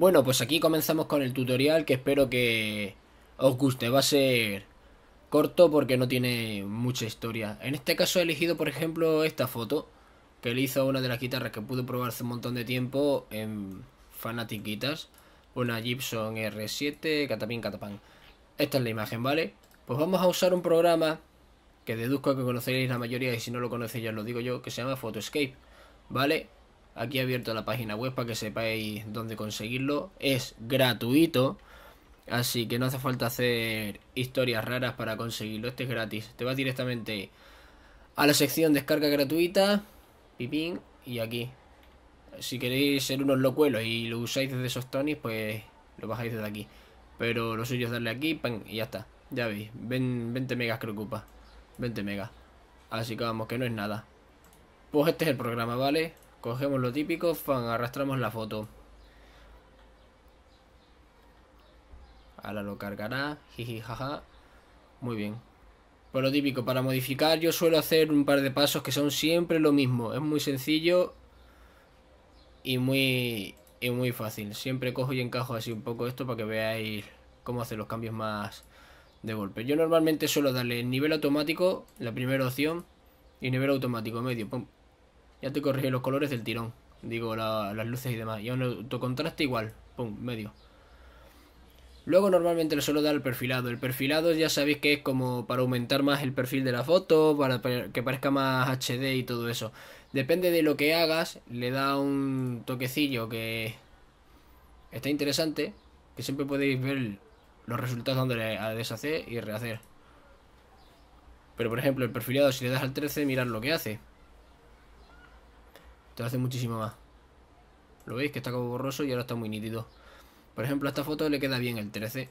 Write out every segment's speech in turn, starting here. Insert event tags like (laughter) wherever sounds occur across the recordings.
Bueno, pues aquí comenzamos con el tutorial que espero que os guste. Va a ser corto porque no tiene mucha historia. En este caso he elegido, por ejemplo, esta foto que le hizo una de las guitarras que pude probar hace un montón de tiempo en Fanatic Guitars. Una Gibson R7 Catapín Catapán. Esta es la imagen, ¿vale? Pues vamos a usar un programa que deduzco que conoceréis la mayoría y si no lo conocéis ya os lo digo yo, que se llama Photoscape, ¿vale? Aquí he abierto la página web para que sepáis dónde conseguirlo. Es gratuito. Así que no hace falta hacer historias raras para conseguirlo. Este es gratis. Te vas directamente a la sección descarga gratuita. Pipín. Y aquí. Si queréis ser unos locuelos y lo usáis desde esos tonis, pues lo bajáis desde aquí. Pero lo suyo es darle aquí y ya está. Ya veis. 20 megas que ocupa. 20 megas. Así que vamos, que no es nada. Pues este es el programa, ¿vale? Cogemos lo típico, arrastramos la foto. Ahora lo cargará, jiji, jaja. Muy bien. Por pues lo típico, para modificar yo suelo hacer un par de pasos que son siempre lo mismo. Es muy sencillo y muy, y muy fácil. Siempre cojo y encajo así un poco esto para que veáis cómo hacer los cambios más de golpe. Yo normalmente suelo darle nivel automático, la primera opción, y nivel automático medio ya te corrige los colores del tirón. Digo, las luces y demás. Y a un autocontraste igual. Pum, medio. Luego normalmente le suelo dar el perfilado. El perfilado ya sabéis que es como para aumentar más el perfil de la foto, para que parezca más HD y todo eso. Depende de lo que hagas, le da un toquecillo que está interesante, que siempre podéis ver los resultados dándole a deshacer y rehacer. Pero por ejemplo, el perfilado si le das al 13, mirad lo que hace lo hace muchísimo más. ¿Lo veis? Que está como borroso y ahora está muy nítido. Por ejemplo, a esta foto le queda bien el 13.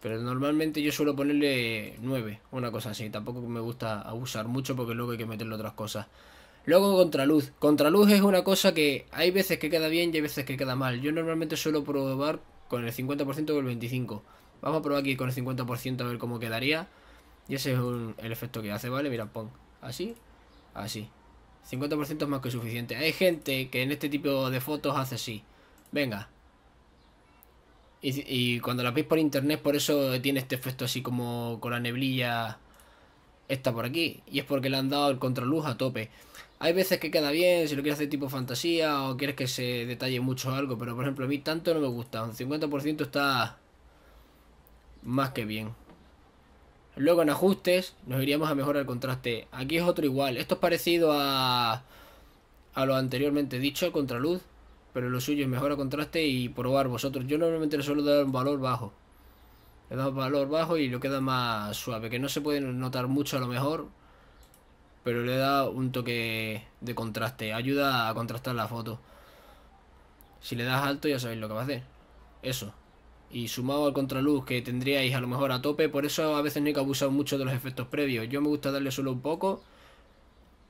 Pero normalmente yo suelo ponerle 9, una cosa así. Tampoco me gusta abusar mucho porque luego hay que meterle otras cosas. Luego contraluz. Contraluz es una cosa que hay veces que queda bien y hay veces que queda mal. Yo normalmente suelo probar con el 50% o el 25%. Vamos a probar aquí con el 50% a ver cómo quedaría. Y ese es el efecto que hace, ¿vale? Mira, pon así, así. 50% es más que suficiente. Hay gente que en este tipo de fotos hace así. Venga. Y, cuando la veis por internet, por eso tiene este efecto así como con la neblilla. Esta por aquí. Y es porque le han dado el contraluz a tope. Hay veces que queda bien, si lo quieres hacer tipo fantasía o quieres que se detalle mucho algo, pero por ejemplo a mí tanto no me gusta. Un 50% está más que bien. Luego en ajustes nos iríamos a mejorar el contraste. Aquí es otro igual. Esto es parecido a, a lo anteriormente dicho, contraluz. Pero lo suyo es mejora contraste y probar vosotros. Yo normalmente le suelo dar un valor bajo. Le un valor bajo y lo queda más suave. Que no se puede notar mucho a lo mejor. Pero le da un toque de contraste. Ayuda a contrastar la foto. Si le das alto ya sabéis lo que va a hacer. Eso y sumado al contraluz que tendríais a lo mejor a tope, por eso a veces no hay que abusar mucho de los efectos previos. Yo me gusta darle solo un poco,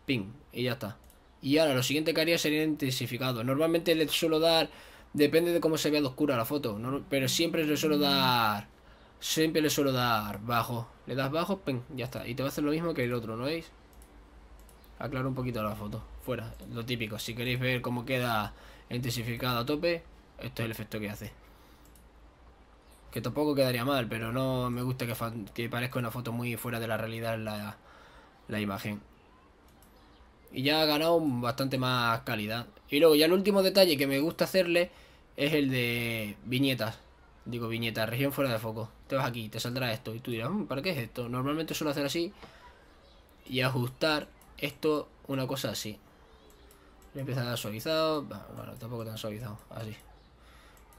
ping, y ya está. Y ahora, lo siguiente que haría sería intensificado. Normalmente le suelo dar, depende de cómo se vea de oscura la foto, pero siempre le suelo dar, siempre le suelo dar bajo. Le das bajo, ping, ya está. Y te va a hacer lo mismo que el otro, ¿no veis? Aclaro un poquito la foto, fuera, lo típico. Si queréis ver cómo queda intensificado a tope, esto es el efecto que hace. Que tampoco quedaría mal, pero no me gusta que, que parezca una foto muy fuera de la realidad la, la imagen. Y ya ha ganado bastante más calidad. Y luego ya el último detalle que me gusta hacerle es el de viñetas. Digo viñetas, región fuera de foco. Te vas aquí, te saldrá esto. Y tú dirás, mm, ¿para qué es esto? Normalmente suelo hacer así. Y ajustar esto una cosa así. Le empieza a dar suavizado. Bueno, tampoco tan suavizado. Así.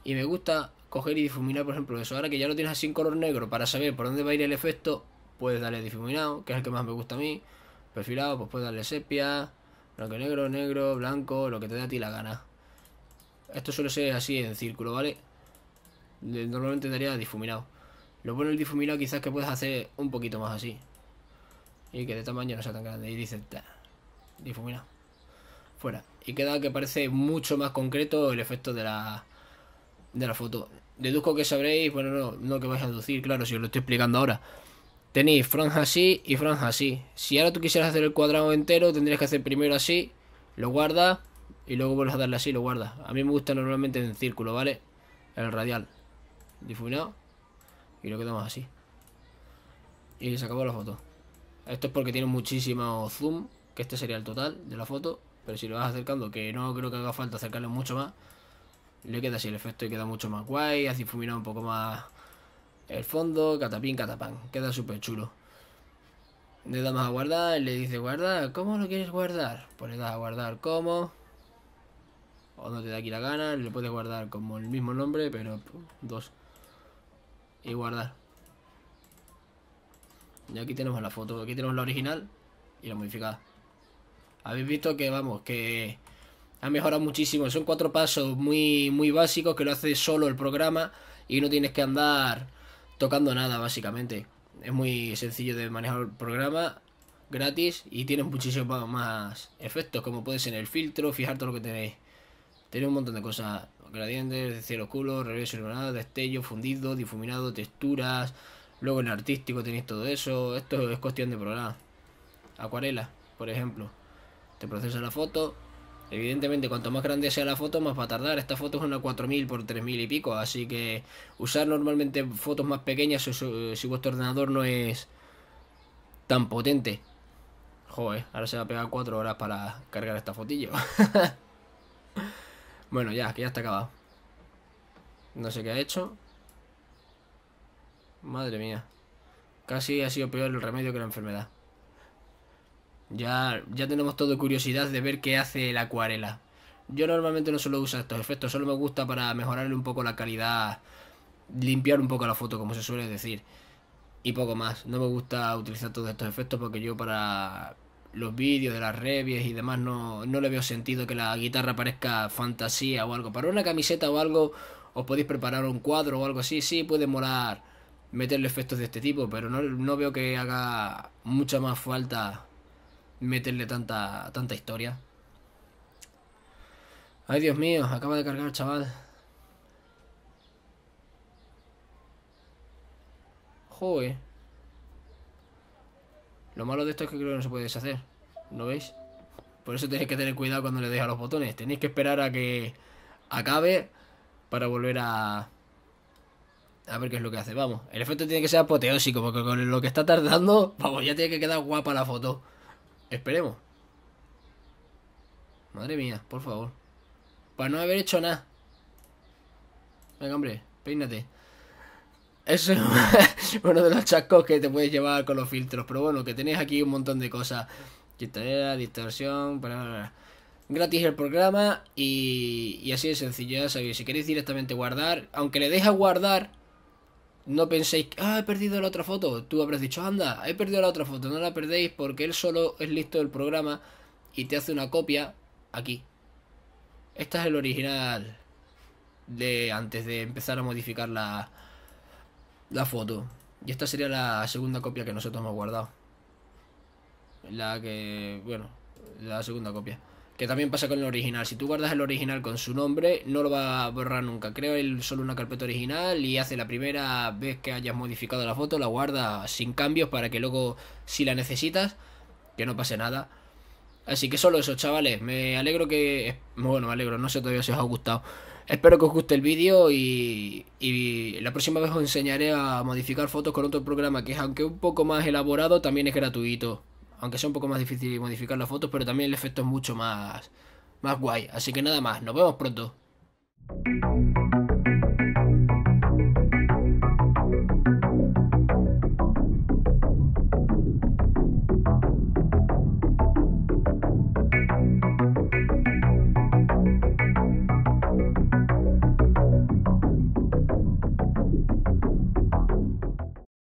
Y me gusta coger y difuminar, por ejemplo, eso. Ahora que ya lo tienes así en color negro para saber por dónde va a ir el efecto, puedes darle difuminado, que es el que más me gusta a mí. Perfilado, pues puedes darle sepia, blanco y negro, negro, blanco, lo que te dé a ti la gana. Esto suele ser así en círculo, ¿vale? Normalmente daría difuminado. Lo bueno el difuminado quizás que puedes hacer un poquito más así. Y que de tamaño no sea tan grande. Y dice, difuminado. Fuera. Y queda que parece mucho más concreto el efecto de la de la foto. Deduzco que sabréis, bueno, no, no que vais a deducir, claro, si os lo estoy explicando ahora. Tenéis franja así y franja así. Si ahora tú quisieras hacer el cuadrado entero, tendrías que hacer primero así, lo guarda y luego vuelves a darle así y lo guardas. A mí me gusta normalmente en círculo, ¿vale? El radial. Difuminado. Y lo quedamos así. Y se acabó la foto. Esto es porque tiene muchísimo zoom, que este sería el total de la foto. Pero si lo vas acercando, que no creo que haga falta acercarlo mucho más, le queda así el efecto y queda mucho más guay. Hace difuminado un poco más el fondo, catapín, catapán. Queda súper chulo. Le más a guardar le dice guardar. ¿Cómo lo quieres guardar? Pues le das a guardar como. O no te da aquí la gana. Le puedes guardar como el mismo nombre, pero dos. Y guardar. Y aquí tenemos la foto. Aquí tenemos la original y la modificada. Habéis visto que, vamos, que ha mejorado muchísimo. Son cuatro pasos muy, muy básicos que lo hace solo el programa y no tienes que andar tocando nada, básicamente. Es muy sencillo de manejar el programa gratis y tiene muchísimos más efectos, como puedes en el filtro, fijar todo lo que tenéis. Tiene un montón de cosas. Gradientes, cielo oscuro, revés iluminado, destello, fundido, difuminado, texturas. Luego en artístico tenéis todo eso. Esto es cuestión de programa. Acuarela, por ejemplo. Te procesa la foto, Evidentemente, cuanto más grande sea la foto, más va a tardar. Esta foto es una 4000 por 3000 y pico, así que usar normalmente fotos más pequeñas eh, si, vuestro ordenador no es tan potente. Joder, ahora se va a pegar 4 horas para cargar esta fotillo. (laughs) bueno, ya, que ya está acabado. No sé qué ha hecho. Madre mía. Casi ha sido peor el remedio que la enfermedad. Ya, tenemos todo curiosidad de ver qué hace la acuarela. Yo normalmente no suelo usar estos efectos, solo me gusta para mejorarle un poco la calidad, limpiar un poco la foto, como se suele decir. Y poco más. No me gusta utilizar todos estos efectos porque yo para los vídeos de las revies y demás no, le veo sentido que la guitarra parezca fantasía o algo. Para una camiseta o algo os podéis preparar un cuadro o algo así. Sí, puede molar meterle efectos de este tipo, pero no, no veo que haga mucha más falta meterle tanta, tanta historia. Ay, Dios mío, acaba de cargar, chaval. Joder. Lo malo de esto es que creo que no se puede deshacer. ¿No veis? Por eso tenéis que tener cuidado cuando le deis los botones. Tenéis que esperar a que acabe para volver a... A ver qué es lo que hace. Vamos, el efecto tiene que ser apoteósico, porque con lo que está tardando, vamos, ya tiene que quedar guapa la foto. Esperemos. Madre mía, por favor. Para no haber hecho nada. Venga, hombre, peínate. Eso es (laughs) uno de los chascos que te puedes llevar con los filtros. Pero bueno, que tenéis aquí un montón de cosas. quitar distorsión, para gratis el programa y, así de sencillo, sabéis, si queréis directamente guardar, aunque le dejas guardar, no penséis, ah, he perdido la otra foto. Tú habrás dicho, anda, he perdido la otra foto, no la perdéis porque él solo es listo el programa y te hace una copia aquí. Esta es el original de antes de empezar a modificar la, la foto. Y esta sería la segunda copia que nosotros hemos guardado. La que, bueno, la segunda copia. Que también pasa con el original. Si tú guardas el original con su nombre, no lo va a borrar nunca. Creo él solo una carpeta original y hace la primera vez que hayas modificado la foto, la guarda sin cambios para que luego, si la necesitas, que no pase nada. Así que solo eso, chavales. Me alegro que... Bueno, me alegro. No sé todavía si os ha gustado. Espero que os guste el vídeo y, y, la próxima vez os enseñaré a modificar fotos con otro programa que es aunque un poco más elaborado, también es gratuito aunque sea un poco más difícil modificar las fotos, pero también el efecto es mucho más, más guay. Así que nada más, nos vemos pronto.